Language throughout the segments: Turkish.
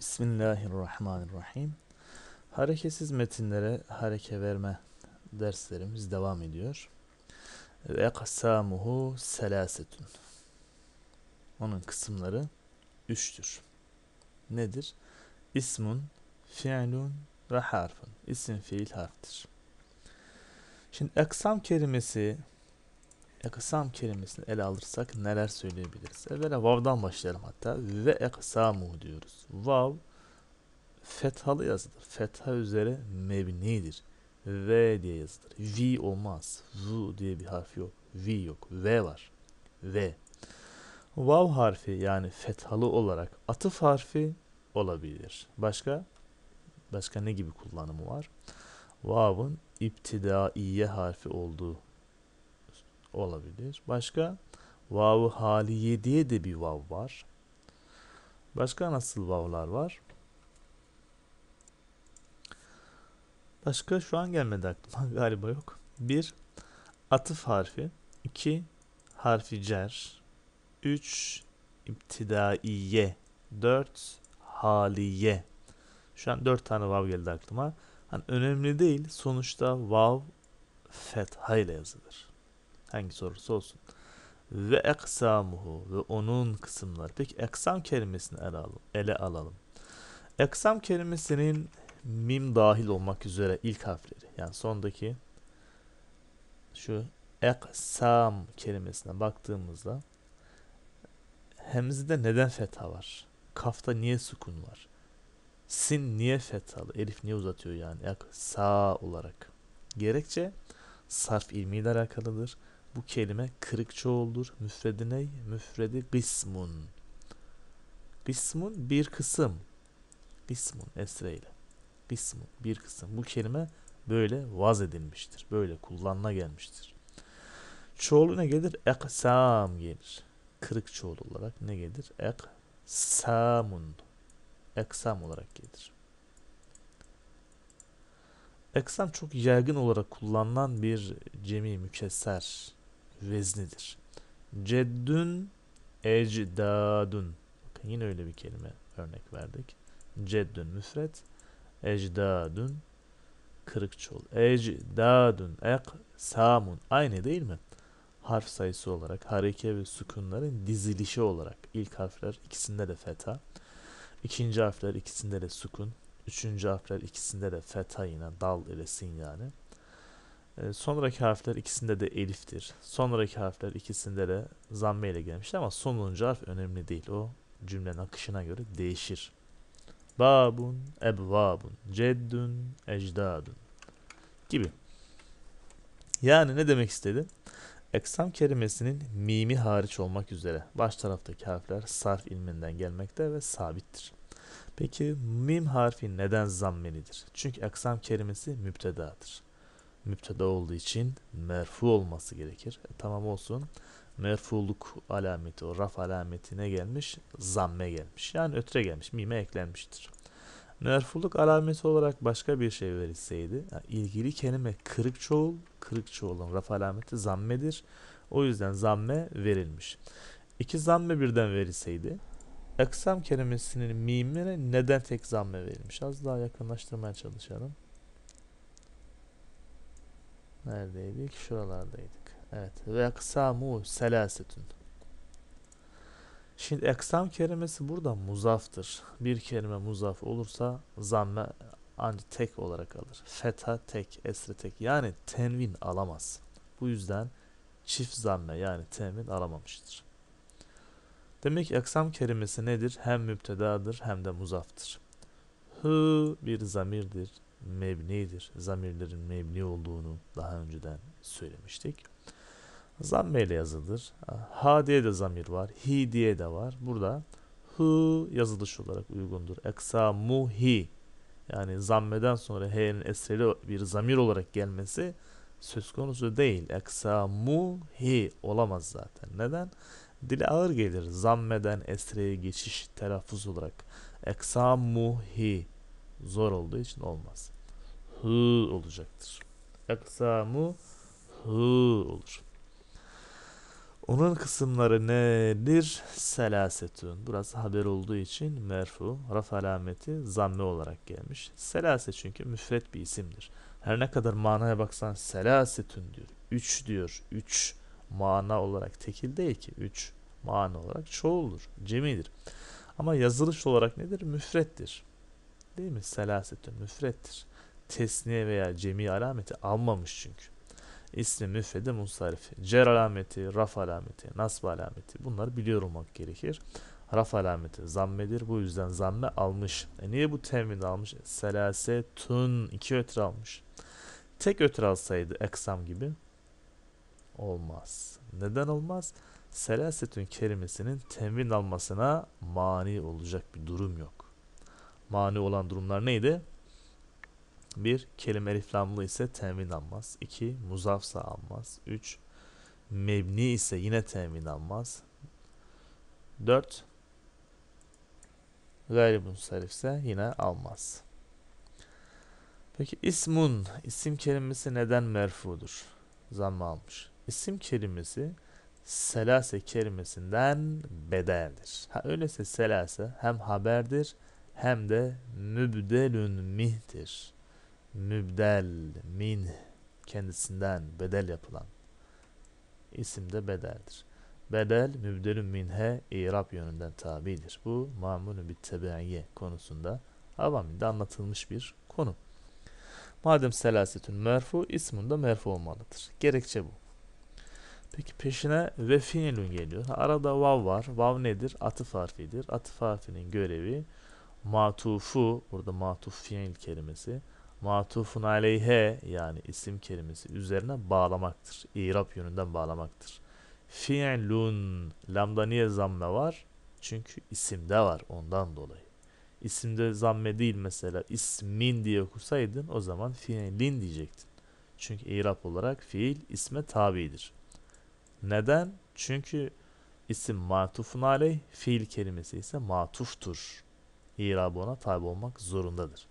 Bismillahirrahmanirrahim. Hareketsiz metinlere hareke verme derslerimiz devam ediyor. Ve kasamuhu selasetun. Onun kısımları üçtür. Nedir? İsmun, fiilun ve harfun. İsim, fiil, harftir. Şimdi eksam kelimesi Eksam kelimesini ele alırsak neler söyleyebiliriz? Evvela vav'dan başlayalım hatta. Ve eksamu diyoruz. Vav fethalı yazılır. Fetha üzere mebnidir. V diye yazılır. V olmaz. V diye bir harf yok. V yok. V var. V. Vav harfi yani fethalı olarak atıf harfi olabilir. Başka? Başka ne gibi kullanımı var? Vav'ın iptidaiye harfi olduğu olabilir. Başka vav haliye diye de bir vav var. Başka nasıl vavlar var? Başka şu an gelmedi aklıma galiba yok. Bir atıf harfi, iki harfi cer, üç iptidaiye, dört haliye. Şu an dört tane vav geldi aklıma. Hani önemli değil. Sonuçta vav fetha ile yazılır. Hangi sorusu olsun. Ve eksamuhu ve onun kısımları. Peki eksam kelimesini ele alalım. Ele alalım. Eksam kelimesinin mim dahil olmak üzere ilk harfleri. Yani sondaki şu eksam kelimesine baktığımızda hemzide neden fetha var? Kafta niye sukun var? Sin niye fethalı? Elif niye uzatıyor yani? Eksa olarak. Gerekçe sarf ilmiyle alakalıdır. Bu kelime kırık çoğuldur. Müfredi ne? Müfredi kısmun. Kısmun bir kısım. Kısmun esreyle. Kısmun bir kısım. Bu kelime böyle vaz edilmiştir. Böyle kullanına gelmiştir. Çoğulu ne gelir? Eksam gelir. Kırık çoğul olarak ne gelir? Eksamun. Eksam olarak gelir. Eksen çok yaygın olarak kullanılan bir cemi mükesser veznidir. Ceddün ecdadun. Bakın yine öyle bir kelime örnek verdik. Ceddün müfret. Ecdadun kırıkçıl. Ecdadun samun Aynı değil mi? Harf sayısı olarak, hareke ve sükunların dizilişi olarak. ilk harfler ikisinde de feta. ikinci harfler ikisinde de sukun. Üçüncü harfler ikisinde de fetha yine dal ile sin yani. E, sonraki harfler ikisinde de eliftir. Sonraki harfler ikisinde de zamme ile gelmiştir ama sonuncu harf önemli değil. O cümlenin akışına göre değişir. Babun, ebvabun, ceddun, ecdadun gibi. Yani ne demek istedi? Eksam kelimesinin mimi hariç olmak üzere baş taraftaki harfler sarf ilminden gelmekte ve sabittir. Peki mim harfi neden zammelidir? Çünkü aksam kelimesi müptedadır. Müpteda olduğu için merfu olması gerekir. E, tamam olsun. Merfuluk alameti, o raf alametine gelmiş, zamme gelmiş. Yani ötre gelmiş, mime eklenmiştir. Merfuluk alameti olarak başka bir şey verilseydi, yani ilgili kelime kırık çoğul, kırık çoğulun raf alameti zammedir. O yüzden zamme verilmiş. İki zamme birden verilseydi, Eksam kelimesinin mimine neden tek zamme verilmiş? Az daha yakınlaştırmaya çalışalım. Neredeydik? Şuralardaydık. Evet. Ve eksamu selasetün. Şimdi eksam kelimesi burada muzaftır. Bir kelime muzaf olursa zamme ancak tek olarak alır. Feta tek, esre tek. Yani tenvin alamaz. Bu yüzden çift zamme yani tenvin alamamıştır. Demek ki aksam kelimesi nedir? Hem müptedadır hem de muzaftır. Hı bir zamirdir, mebnidir. Zamirlerin mebni olduğunu daha önceden söylemiştik. Zamme ile yazılır. Ha diye de zamir var. Hi diye de var. Burada hı yazılış olarak uygundur. Eksa mu muhi yani zammeden sonra he'nin eseri bir zamir olarak gelmesi söz konusu değil. Eksa mu muhi olamaz zaten. Neden? Dili ağır gelir. Zammeden esreye geçiş telaffuz olarak. Eksamuhi zor olduğu için olmaz. Hı olacaktır. Eksamu hı olur. Onun kısımları nedir? Selasetün. Burası haber olduğu için merfu, raf alameti zamme olarak gelmiş. Selase çünkü müfret bir isimdir. Her ne kadar manaya baksan selasetün diyor. Üç diyor. Üç mana olarak tekil değil ki. 3 mana olarak çoğuldur, cemidir. Ama yazılış olarak nedir? Müfrettir. Değil mi? Selasetün müfrettir. Tesniye veya cemi alameti almamış çünkü. İsmi müfrede munsarif. Cer alameti, raf alameti, nasb alameti. Bunları biliyor olmak gerekir. Raf alameti zammedir. Bu yüzden zamme almış. E niye bu temin almış? Selasetün iki ötür almış. Tek ötür alsaydı eksam gibi olmaz. Neden olmaz? Selasetün kelimesinin temin almasına mani olacak bir durum yok. Mani olan durumlar neydi? Bir, kelime eliflamlı ise temin almaz. İki, muzafsa almaz. Üç, mebni ise yine temin almaz. Dört, gayrimunsarif ise yine almaz. Peki ismun, isim kelimesi neden merfudur? Zamma almış isim kelimesi selase kelimesinden bedeldir. Ha öyleyse selase hem haberdir hem de mübdelün mihtir. Mübdel min kendisinden bedel yapılan isim de bedeldir. Bedel mübdelün minhe irab yönünden tabidir. Bu mamulü bir tebeiyye konusunda avaminde anlatılmış bir konu. Madem selasetün merfu ismunda merfu olmalıdır. Gerekçe bu. Peki peşine ve fiilun geliyor. Arada vav var. Vav nedir? Atıf harfidir. Atıf harfinin görevi matufu, burada matuf fiil kelimesi, matufun aleyhe yani isim kelimesi üzerine bağlamaktır. İrab yönünden bağlamaktır. Fiilun, lambda niye zamme var? Çünkü isimde var ondan dolayı. İsimde zamme değil mesela ismin diye okusaydın o zaman fiilin diyecektin. Çünkü irap olarak fiil isme tabidir. Neden? Çünkü isim matufun aleyh, fiil kelimesi ise matuftur. İrabı ona tabi olmak zorundadır.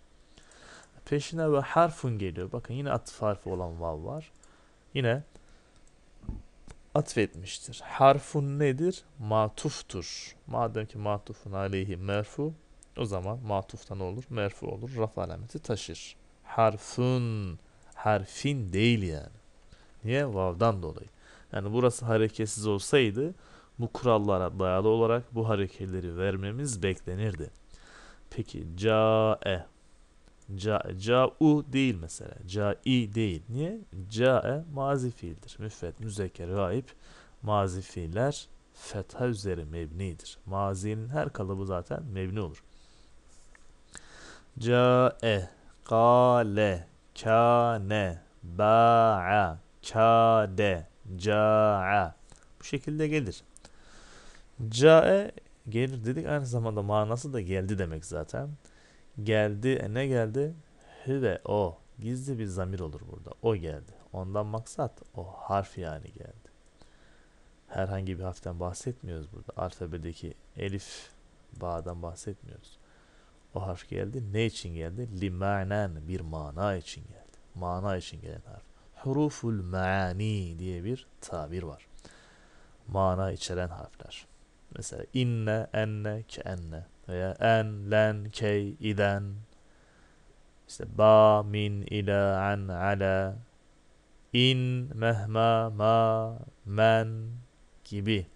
Peşine ve harfun geliyor. Bakın yine atıf harfi olan vav var. Yine atfetmiştir. Harfun nedir? Matuftur. Madem ki matufun aleyhi merfu o zaman matuftan olur, merfu olur, raf alameti taşır. Harfun, harfin değil yani. Niye? Vav'dan dolayı. Yani burası hareketsiz olsaydı bu kurallara dayalı olarak bu hareketleri vermemiz beklenirdi. Peki cae ca cau değil mesela. Cai değil. Niye? Cae mazi fiildir. Müfret, müzekker, gaib mazi fiiller fetha üzeri mebnidir. Mazinin her kalıbı zaten mebni olur. Cae, kale, kane, ba'a, kade, Ca'a. Bu şekilde gelir. Ca'e gelir dedik aynı zamanda manası da geldi demek zaten. Geldi e ne geldi? Hüve o. Gizli bir zamir olur burada. O geldi. Ondan maksat o harf yani geldi. Herhangi bir harften bahsetmiyoruz burada. Alfabedeki elif bağdan bahsetmiyoruz. O harf geldi. Ne için geldi? Limanen bir mana için geldi. Mana için gelen harf huruful maani diye bir tabir var. Mana içeren harfler. Mesela inne, enne, keenne veya en, len, key, iden işte ba, min, ila, an, ala in, mehma, ma, men gibi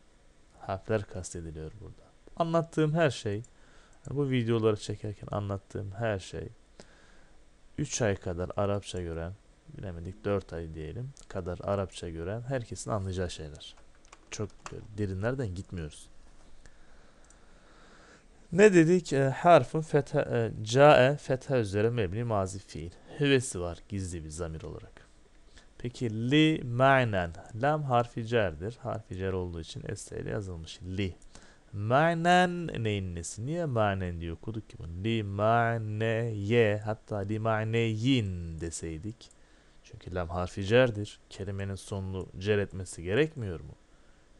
harfler kastediliyor burada. Anlattığım her şey, bu videoları çekerken anlattığım her şey 3 ay kadar Arapça gören bilemedik 4 ay diyelim kadar Arapça gören herkesin anlayacağı şeyler. Çok derinlerden gitmiyoruz. Ne dedik? E, harfın fetha, e, cae fetha üzere mebni mazi fiil. Hüvesi var gizli bir zamir olarak. Peki li ma'nen. Lam harfi cerdir. Harfi cer olduğu için s yazılmış. Li. Ma'nen neyin nesi? Niye ma'nen diye okuduk ki bunu? Li ye hatta li yin deseydik çünkü lam harfi cerdir. Kelimenin sonunu cer etmesi gerekmiyor mu?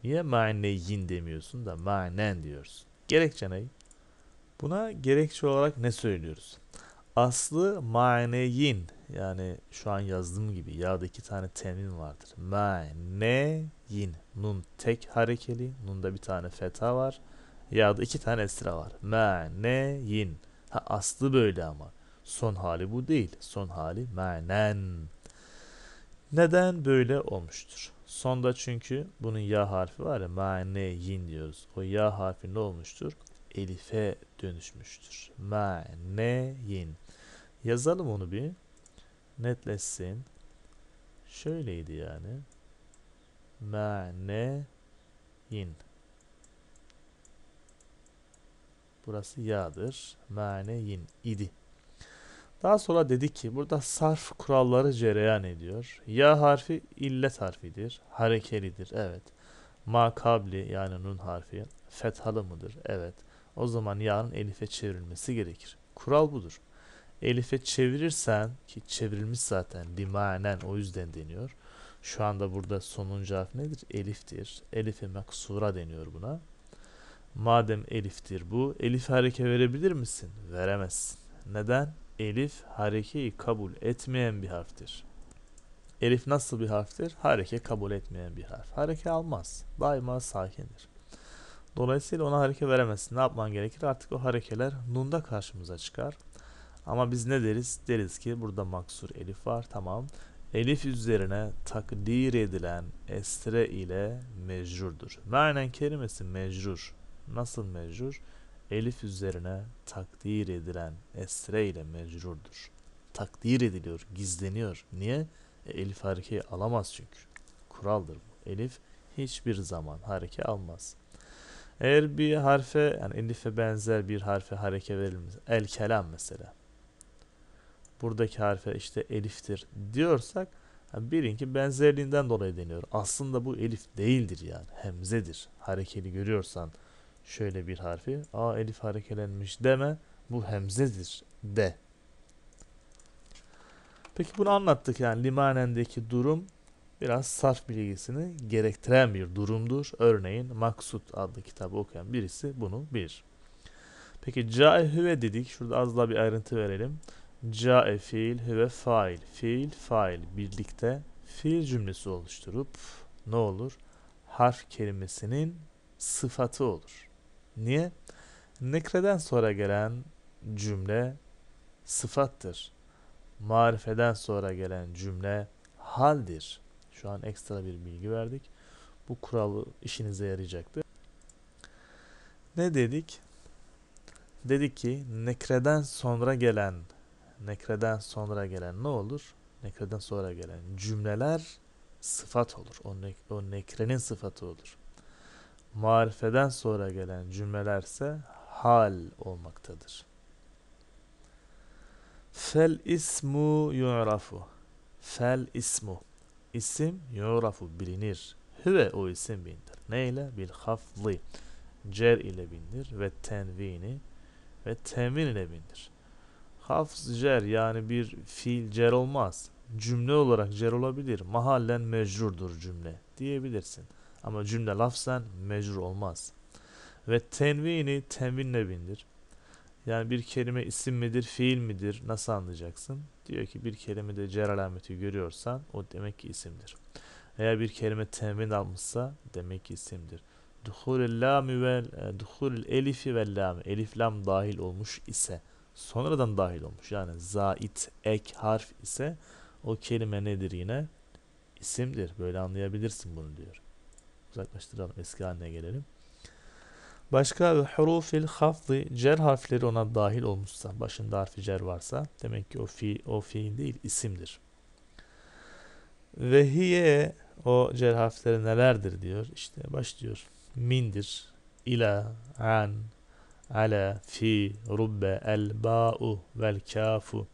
Niye maneyin demiyorsun da manen diyorsun? Gerekçe ne? Buna gerekçe olarak ne söylüyoruz? Aslı maneyin yani şu an yazdığım gibi yağda iki tane temin vardır. Maneyin. Nun tek harekeli. Nunda bir tane feta var. Yağda iki tane esra var. Maneyin. Ha aslı böyle ama. Son hali bu değil. Son hali manen. Neden böyle olmuştur? Sonda çünkü bunun ya harfi var ya mane yin diyoruz. O ya harfi ne olmuştur? Elife dönüşmüştür. Mane yin. Yazalım onu bir. Netleşsin. Şöyleydi yani. Mane yin. Burası yağdır. Mane yin idi. Daha sonra dedi ki burada sarf kuralları cereyan ediyor. Ya harfi illet harfidir. Harekelidir. Evet. Makabli yani nun harfi fethalı mıdır? Evet. O zaman yarın elife çevrilmesi gerekir. Kural budur. Elife çevirirsen ki çevrilmiş zaten limanen o yüzden deniyor. Şu anda burada sonuncu harf nedir? Eliftir. Elife maksura deniyor buna. Madem eliftir bu, elif hareke verebilir misin? Veremezsin. Neden? elif harekeyi kabul etmeyen bir harftir. Elif nasıl bir harftir? Hareke kabul etmeyen bir harf. Hareke almaz. Daima sakindir. Dolayısıyla ona hareke veremezsin. Ne yapman gerekir? Artık o harekeler nunda karşımıza çıkar. Ama biz ne deriz? Deriz ki burada maksur elif var. Tamam. Elif üzerine takdir edilen estre ile mecrurdur. Mealen kelimesi mecrur. Nasıl mecrur? elif üzerine takdir edilen esre ile mecrurdur. Takdir ediliyor, gizleniyor. Niye? E, elif harekeyi alamaz çünkü. Kuraldır bu. Elif hiçbir zaman hareke almaz. Eğer bir harfe, yani elife benzer bir harfe hareke verilmez. El kelam mesela. Buradaki harfe işte eliftir diyorsak yani ki benzerliğinden dolayı deniyor. Aslında bu elif değildir yani. Hemzedir. Harekeli görüyorsan şöyle bir harfi a elif harekelenmiş deme bu hemzedir de. Peki bunu anlattık yani limanendeki durum biraz sarf bilgisini gerektiren bir durumdur. Örneğin Maksut adlı kitabı okuyan birisi bunu bilir. Peki cae hüve dedik. Şurada az daha bir ayrıntı verelim. Cae fiil, hüve fail. Fiil, fail birlikte fiil cümlesi oluşturup ne olur? Harf kelimesinin sıfatı olur. Niye? Nekreden sonra gelen cümle sıfattır. Marifeden sonra gelen cümle haldir. Şu an ekstra bir bilgi verdik. Bu kuralı işinize yarayacaktır. Ne dedik? Dedik ki nekreden sonra gelen nekreden sonra gelen ne olur? Nekreden sonra gelen cümleler sıfat olur. O, nek- o nekrenin sıfatı olur marifeden sonra gelen cümlelerse hal olmaktadır. Fel ismu yu'rafu. Fel ismu. İsim yu'rafu bilinir. Hüve o isim bilinir. neyle ile? Bil hafzı. Cer ile bilinir ve tenvini ve temin ile bilinir. Hafz cer yani bir fiil cer olmaz. Cümle olarak cer olabilir. Mahallen mecrurdur cümle diyebilirsin. Ama cümle lafzen mecrur olmaz. Ve tenvini tenvinle bindir. Yani bir kelime isim midir, fiil midir nasıl anlayacaksın? Diyor ki bir kelimede cer alameti görüyorsan o demek ki isimdir. Eğer bir kelime tenvin almışsa demek ki isimdir. Duhul lami ve e, duhul elifi vel lam elif lam dahil olmuş ise sonradan dahil olmuş yani zait ek harf ise o kelime nedir yine? İsimdir. Böyle anlayabilirsin bunu diyor uzaklaştıralım eski haline gelelim. Başka ve hurufil hafzi cer harfleri ona dahil olmuşsa, başında harfi cer varsa demek ki o fi o fiil değil isimdir. Ve hiye o cer harfleri nelerdir diyor. İşte başlıyor. Mindir, ila, an, ala, fi, rubbe, el, ba'u, vel, kafu,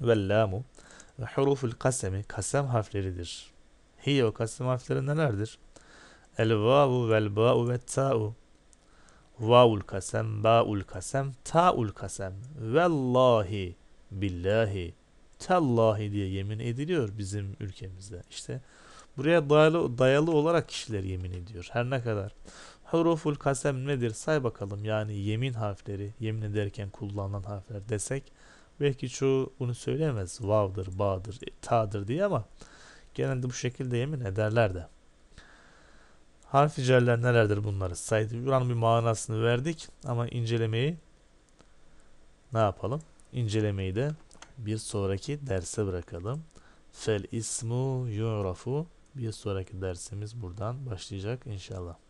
vel, lamu. Ve huruful kasemi, kasem harfleridir. Hiye o kasem harfleri nelerdir? El vavu vel ba'u ve ta'u. Vavul kasem, ba'ul kasem, ta'ul kasem. Vellahi billahi, tellahi diye yemin ediliyor bizim ülkemizde. İşte buraya dayalı, dayalı olarak kişiler yemin ediyor. Her ne kadar. Huruful kasem nedir say bakalım. Yani yemin harfleri, yemin ederken kullanılan harfler desek. Belki çoğu bunu söylemez. Vav'dır, ba'dır, e, ta'dır diye ama genelde bu şekilde yemin ederler de. Harf icaller nelerdir bunları saydık. Buranın bir manasını verdik ama incelemeyi ne yapalım? İncelemeyi de bir sonraki derse bırakalım. Fel ismu yurafu bir sonraki dersimiz buradan başlayacak inşallah.